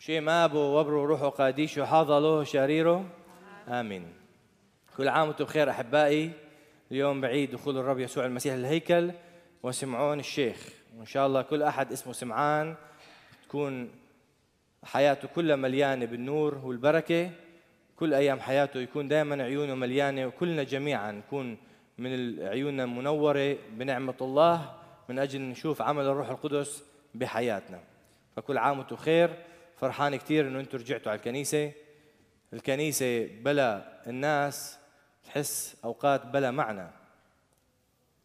شي ما ابو وبرو روحه قاديش حظله شريره امين كل عام وانتم بخير احبائي اليوم بعيد دخول الرب يسوع المسيح الهيكل وسمعون الشيخ وان شاء الله كل احد اسمه سمعان تكون حياته كلها مليانه بالنور والبركه كل ايام حياته يكون دائما عيونه مليانه وكلنا جميعا نكون من عيوننا منوره بنعمه الله من اجل نشوف عمل الروح القدس بحياتنا فكل عام وانتم بخير فرحان كثير انه انتم رجعتوا على الكنيسه الكنيسه بلا الناس تحس اوقات بلا معنى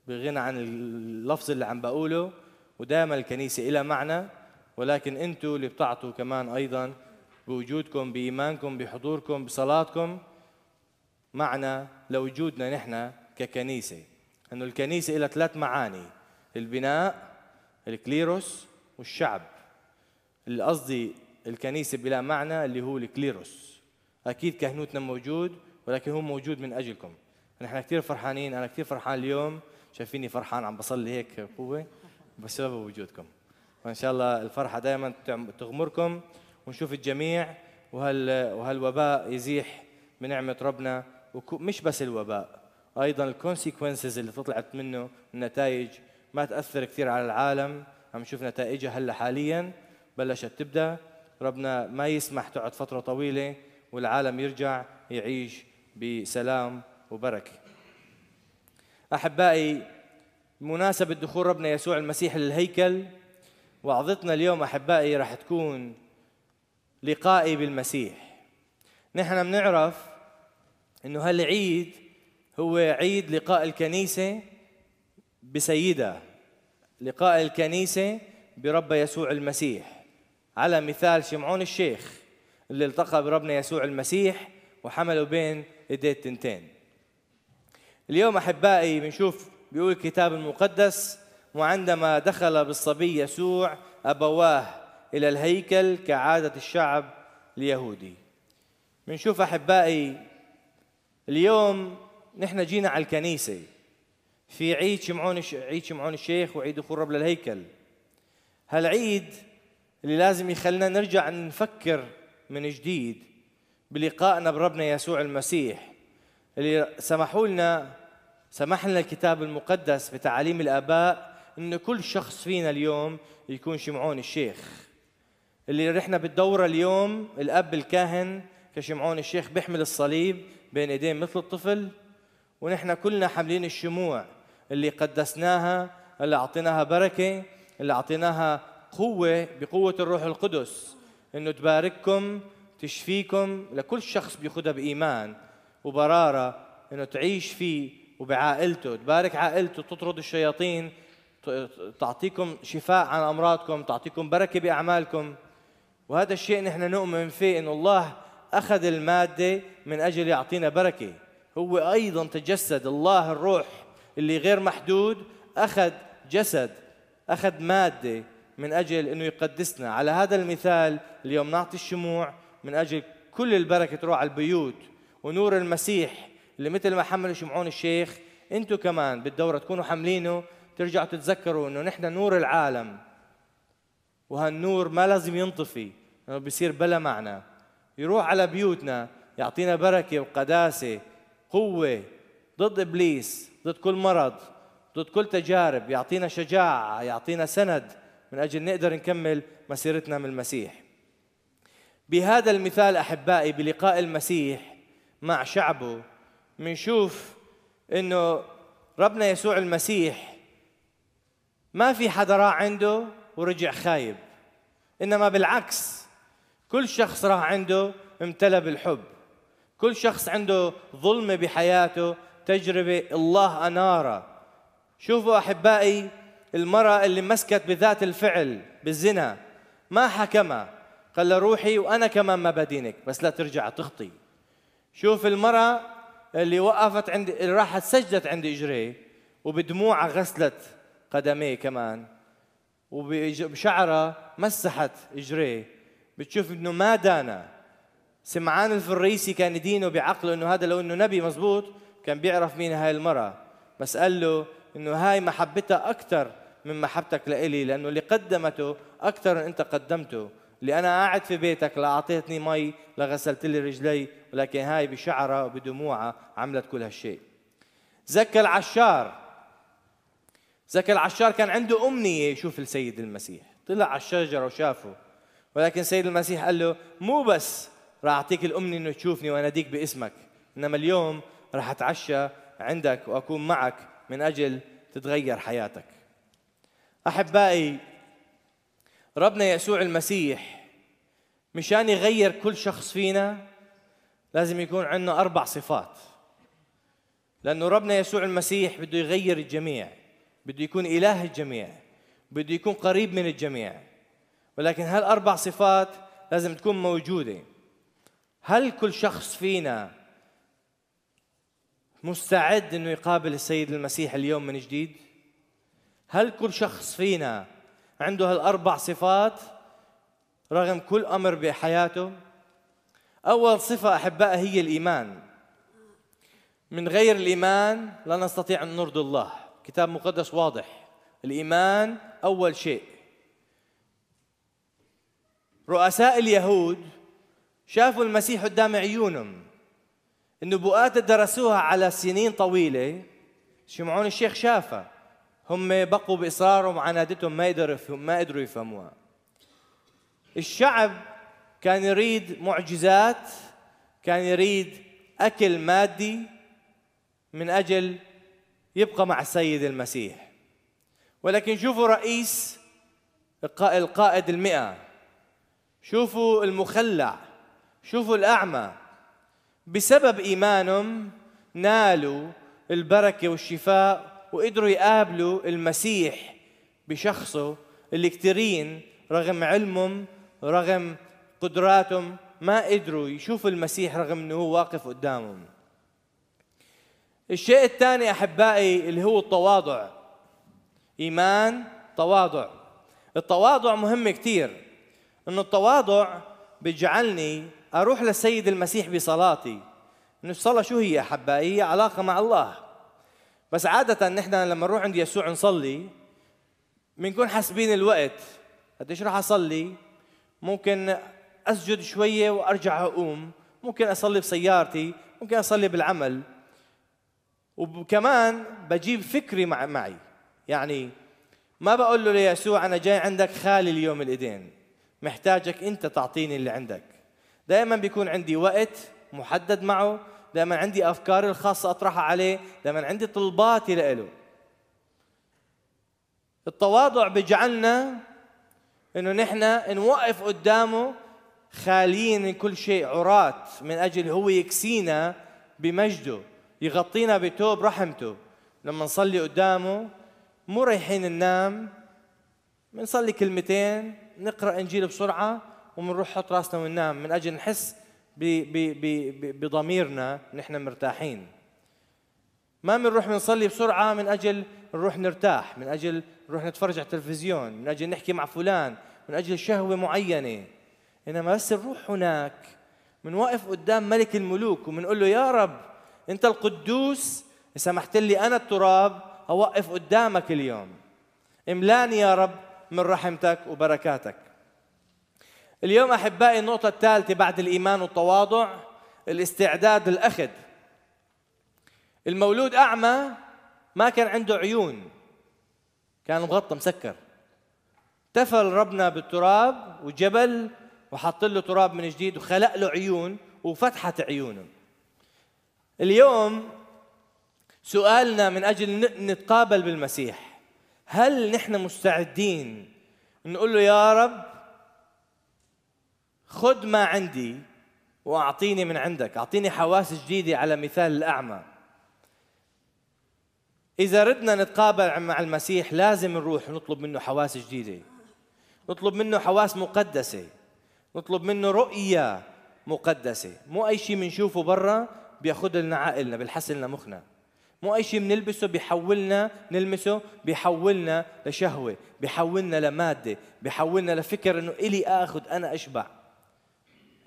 بغنى عن اللفظ اللي عم بقوله ودائما الكنيسه لها معنى ولكن انتم اللي بتعطوا كمان ايضا بوجودكم بايمانكم بحضوركم بصلاتكم معنى لوجودنا نحن ككنيسه انه الكنيسه لها ثلاث معاني البناء الكليروس والشعب اللي قصدي الكنيسة بلا معنى اللي هو الكليروس أكيد كهنوتنا موجود ولكن هو موجود من أجلكم نحن كثير فرحانين أنا كثير فرحان اليوم شايفيني فرحان عم بصلي هيك بقوة بسبب وجودكم وإن شاء الله الفرحة دائما تغمركم ونشوف الجميع وهال وهالوباء يزيح بنعمة ربنا ومش بس الوباء أيضا الكونسيكونسز اللي طلعت منه النتائج ما تأثر كثير على العالم عم نشوف نتائجها هلا حاليا بلشت تبدأ ربنا ما يسمح تقعد فترة طويلة والعالم يرجع يعيش بسلام وبركة أحبائي مناسبة دخول ربنا يسوع المسيح للهيكل وعظتنا اليوم أحبائي راح تكون لقائي بالمسيح نحن بنعرف انه هالعيد هو عيد لقاء الكنيسة بسيدها لقاء الكنيسة برب يسوع المسيح على مثال شمعون الشيخ اللي التقى بربنا يسوع المسيح وحمله بين ايديه التنتين اليوم احبائي بنشوف بيقول الكتاب المقدس وعندما دخل بالصبي يسوع ابواه الى الهيكل كعاده الشعب اليهودي بنشوف احبائي اليوم نحن جينا على الكنيسه في عيد شمعون عيد شمعون الشيخ وعيد دخول رب للهيكل هالعيد اللي لازم يخلينا نرجع نفكر من جديد بلقائنا بربنا يسوع المسيح اللي سمحوا لنا سمح لنا الكتاب المقدس بتعاليم الآباء إن كل شخص فينا اليوم يكون شمعون الشيخ اللي رحنا بالدورة اليوم الأب الكاهن كشمعون الشيخ بيحمل الصليب بين ايديه مثل الطفل ونحن كلنا حاملين الشموع اللي قدسناها اللي اعطيناها بركه اللي اعطيناها قوة بقوة الروح القدس انه تبارككم تشفيكم لكل شخص بياخذها بايمان وبرارة انه تعيش فيه وبعائلته تبارك عائلته تطرد الشياطين تعطيكم شفاء عن امراضكم تعطيكم بركة باعمالكم وهذا الشيء نحن نؤمن فيه انه الله اخذ المادة من اجل يعطينا بركة هو ايضا تجسد الله الروح اللي غير محدود اخذ جسد اخذ ماده من أجل أنه يقدسنا على هذا المثال اليوم نعطي الشموع من أجل كل البركة تروح على البيوت ونور المسيح اللي مثل ما حملوا شمعون الشيخ انتم كمان بالدورة تكونوا حاملينه ترجعوا تتذكروا أنه نحن نور العالم وهالنور ما لازم ينطفي لأنه بيصير بلا معنى يروح على بيوتنا يعطينا بركة وقداسة قوة ضد إبليس ضد كل مرض ضد كل تجارب يعطينا شجاعة يعطينا سند من أجل نقدر نكمل مسيرتنا من المسيح بهذا المثال أحبائي بلقاء المسيح مع شعبه منشوف أنه ربنا يسوع المسيح ما في حدا راح عنده ورجع خايب إنما بالعكس كل شخص راح عنده امتلى بالحب كل شخص عنده ظلمة بحياته تجربة الله أناره شوفوا أحبائي المرأة اللي مسكت بذات الفعل بالزنا ما حكمها قال له روحي وأنا كمان ما بدينك بس لا ترجع تخطي شوف المرأة اللي وقفت عند اللي راحت سجدت عند إجريه وبدموعها غسلت قدميه كمان وبشعرها مسحت إجريه بتشوف إنه ما دانا سمعان الفريسي كان يدينه بعقله إنه هذا لو إنه نبي مزبوط كان بيعرف مين هاي المرأة بس قال له إنه هاي محبتها أكثر من محبتك لإلي لأنه اللي قدمته أكثر أنت قدمته اللي أنا قاعد في بيتك لا أعطيتني مي لغسلت لي رجلي ولكن هاي بشعرها وبدموعها عملت كل هالشيء زكى العشار زكى العشار كان عنده أمنية يشوف السيد المسيح طلع على الشجرة وشافه ولكن السيد المسيح قال له مو بس راح أعطيك الأمنية إنه تشوفني وأناديك باسمك إنما اليوم راح أتعشى عندك وأكون معك من أجل تتغير حياتك احبائي ربنا يسوع المسيح مشان يغير كل شخص فينا لازم يكون عندنا اربع صفات لانه ربنا يسوع المسيح بده يغير الجميع بده يكون اله الجميع بده يكون قريب من الجميع ولكن هالاربع صفات لازم تكون موجوده هل كل شخص فينا مستعد انه يقابل السيد المسيح اليوم من جديد هل كل شخص فينا عنده هالأربع صفات رغم كل أمر بحياته؟ أول صفة أحباء هي الإيمان من غير الإيمان لا نستطيع أن نرضي الله كتاب مقدس واضح الإيمان أول شيء رؤساء اليهود شافوا المسيح قدام عيونهم النبوءات درسوها على سنين طويلة شمعون الشيخ شافها هم بقوا باصرارهم وعنادتهم ما قدروا ما قدروا يفهموها الشعب كان يريد معجزات كان يريد اكل مادي من اجل يبقى مع السيد المسيح ولكن شوفوا رئيس القائد المئة شوفوا المخلع شوفوا الأعمى بسبب إيمانهم نالوا البركة والشفاء وقدروا يقابلوا المسيح بشخصه اللي كثيرين رغم علمهم رغم قدراتهم ما قدروا يشوفوا المسيح رغم انه هو واقف قدامهم الشيء الثاني احبائي اللي هو التواضع ايمان تواضع التواضع مهم كثير انه التواضع بيجعلني اروح للسيد المسيح بصلاتي انه الصلاه شو هي احبائي هي علاقه مع الله بس عادة نحن لما نروح عند يسوع نصلي بنكون حاسبين الوقت قديش راح أصلي ممكن أسجد شوية وأرجع أقوم ممكن أصلي بسيارتي ممكن أصلي بالعمل وكمان بجيب فكري مع معي يعني ما بقول له ليسوع أنا جاي عندك خالي اليوم الإيدين محتاجك أنت تعطيني اللي عندك دائما بيكون عندي وقت محدد معه دائما عندي افكاري الخاصه اطرحها عليه دائما عندي طلباتي له التواضع بجعلنا انه نحن نوقف قدامه خاليين من كل شيء عراة من اجل هو يكسينا بمجده يغطينا بتوب رحمته لما نصلي قدامه مو رايحين ننام بنصلي كلمتين نقرا انجيل بسرعه وبنروح نحط راسنا وننام من اجل نحس بضميرنا نحن مرتاحين ما بنروح بنصلي بسرعة من أجل نروح نرتاح من أجل نروح نتفرج على التلفزيون من أجل نحكي مع فلان من أجل شهوة معينة إنما بس نروح هناك بنوقف قدام ملك الملوك وبنقول له يا رب أنت القدوس سمحت لي أنا التراب أوقف قدامك اليوم املاني يا رب من رحمتك وبركاتك اليوم احبائي النقطة الثالثة بعد الايمان والتواضع الاستعداد للاخذ. المولود اعمى ما كان عنده عيون كان مغطى مسكر تفل ربنا بالتراب وجبل وحط له تراب من جديد وخلق له عيون وفتحت عيونه اليوم سؤالنا من اجل نتقابل بالمسيح هل نحن مستعدين نقول له يا رب خذ ما عندي واعطيني من عندك اعطيني حواس جديده على مثال الاعمى اذا ردنا نتقابل مع المسيح لازم نروح نطلب منه حواس جديده نطلب منه حواس مقدسه نطلب منه رؤيه مقدسه مو اي شيء بنشوفه برا بياخذ لنا عقلنا بيلحس لنا مخنا مو اي شيء بنلبسه بيحولنا نلمسه بيحولنا لشهوه بيحولنا لماده بيحولنا لفكر انه الي اخذ انا اشبع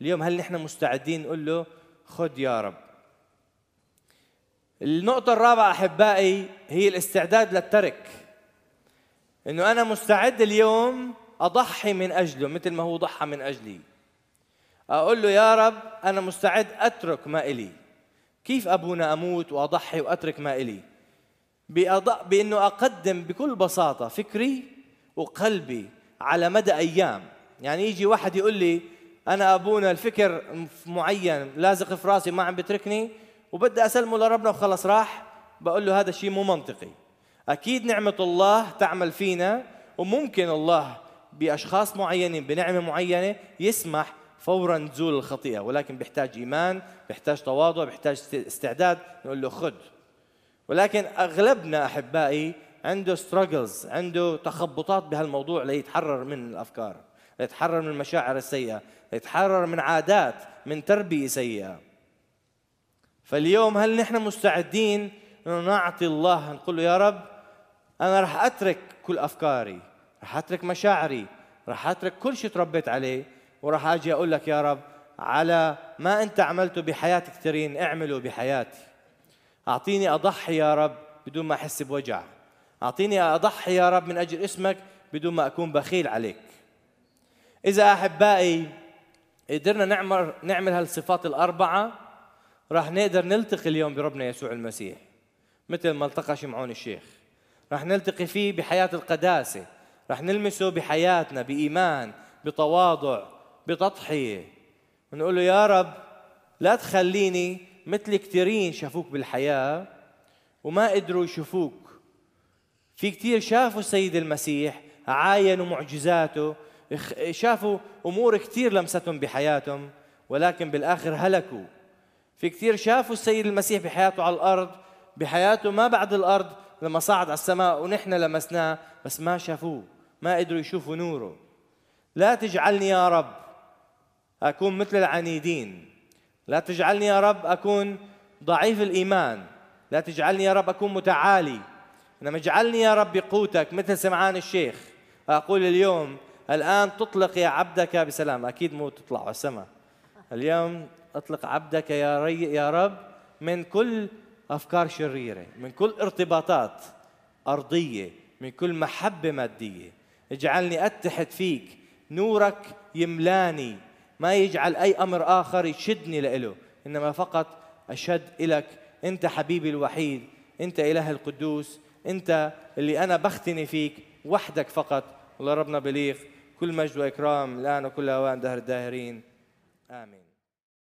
اليوم هل نحن مستعدين نقول له خذ يا رب النقطة الرابعة أحبائي هي الاستعداد للترك إنه أنا مستعد اليوم أضحي من أجله مثل ما هو ضحى من أجلي أقول له يا رب أنا مستعد أترك ما إلي كيف أبونا أموت وأضحي وأترك ما إلي بأنه أقدم بكل بساطة فكري وقلبي على مدى أيام يعني يجي واحد يقول لي انا ابونا الفكر معين لازق في راسي ما عم بتركني وبدي اسلمه لربنا وخلص راح بقول له هذا الشيء مو منطقي اكيد نعمه الله تعمل فينا وممكن الله باشخاص معينين بنعمه معينه يسمح فورا تزول الخطيئه ولكن بيحتاج ايمان بيحتاج تواضع بيحتاج استعداد نقول له خذ ولكن اغلبنا احبائي عنده ستراجلز عنده تخبطات بهالموضوع ليتحرر من الافكار يتحرر من المشاعر السيئة يتحرر من عادات من تربية سيئة فاليوم هل نحن مستعدين أنه نعطي الله نقول له يا رب أنا رح أترك كل أفكاري رح أترك مشاعري رح أترك كل شيء تربيت عليه وراح أجي أقول لك يا رب على ما أنت عملته بحياة كثيرين اعمله بحياتي أعطيني أضحي يا رب بدون ما أحس بوجع أعطيني أضحي يا رب من أجل اسمك بدون ما أكون بخيل عليك إذا أحبائي قدرنا نعمل نعمل هالصفات الأربعة راح نقدر نلتقي اليوم بربنا يسوع المسيح مثل ما التقى شمعون الشيخ راح نلتقي فيه بحياة القداسة راح نلمسه بحياتنا بإيمان بتواضع بتضحية ونقول له يا رب لا تخليني مثل كثيرين شافوك بالحياة وما قدروا يشوفوك في كثير شافوا السيد المسيح عاينوا معجزاته شافوا امور كثير لمستهم بحياتهم ولكن بالاخر هلكوا في كثير شافوا السيد المسيح بحياته على الارض بحياته ما بعد الارض لما صعد على السماء ونحن لمسناه بس ما شافوه ما قدروا يشوفوا نوره لا تجعلني يا رب اكون مثل العنيدين لا تجعلني يا رب اكون ضعيف الايمان لا تجعلني يا رب اكون متعالي انما اجعلني يا رب بقوتك مثل سمعان الشيخ اقول اليوم الآن تطلق يا عبدك بسلام أكيد مو تطلع على السماء اليوم أطلق عبدك يا, ري يا رب من كل أفكار شريرة من كل ارتباطات أرضية من كل محبة مادية اجعلني أتحد فيك نورك يملاني ما يجعل أي أمر آخر يشدني لإله إنما فقط أشد إلك أنت حبيبي الوحيد أنت إله القدوس أنت اللي أنا بختني فيك وحدك فقط ربنا بليغ كل مجد وإكرام الآن وكل أوان دهر الداهرين آمين